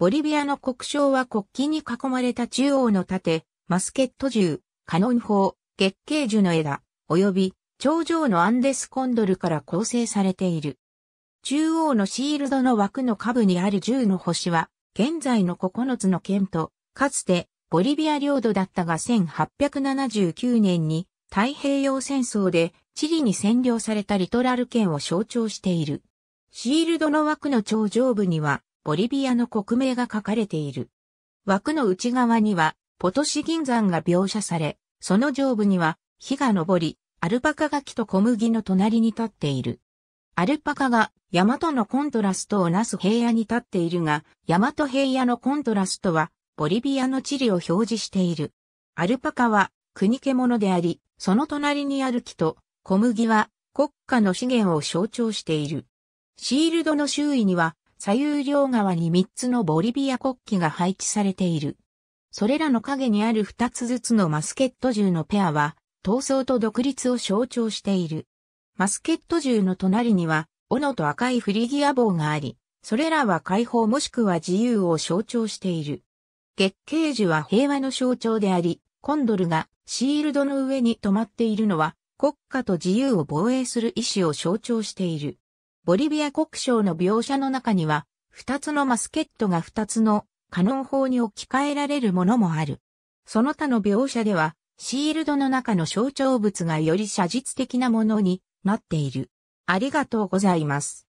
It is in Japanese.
ボリビアの国章は国旗に囲まれた中央の盾、マスケット銃、カノン砲、月桂樹の枝、及び頂上のアンデスコンドルから構成されている。中央のシールドの枠の下部にある銃の星は、現在の9つの県と、かつてボリビア領土だったが1879年に太平洋戦争でチリに占領されたリトラル県を象徴している。シールドの枠の頂上部にはボリビアの国名が書かれている。枠の内側には、ポトシ銀山が描写され、その上部には、火が昇り、アルパカが木と小麦の隣に立っている。アルパカが山とのコントラストをなす平野に立っているが、山と平野のコントラストは、ボリビアの地理を表示している。アルパカは、国獣であり、その隣にある木と、小麦は、国家の資源を象徴している。シールドの周囲には、左右両側に3つのボリビア国旗が配置されている。それらの影にある2つずつのマスケット銃のペアは、闘争と独立を象徴している。マスケット銃の隣には、斧と赤いフリギア棒があり、それらは解放もしくは自由を象徴している。月桂樹は平和の象徴であり、コンドルがシールドの上に止まっているのは、国家と自由を防衛する意志を象徴している。ボリビア国章の描写の中には、二つのマスケットが二つのカノン砲に置き換えられるものもある。その他の描写では、シールドの中の象徴物がより写実的なものになっている。ありがとうございます。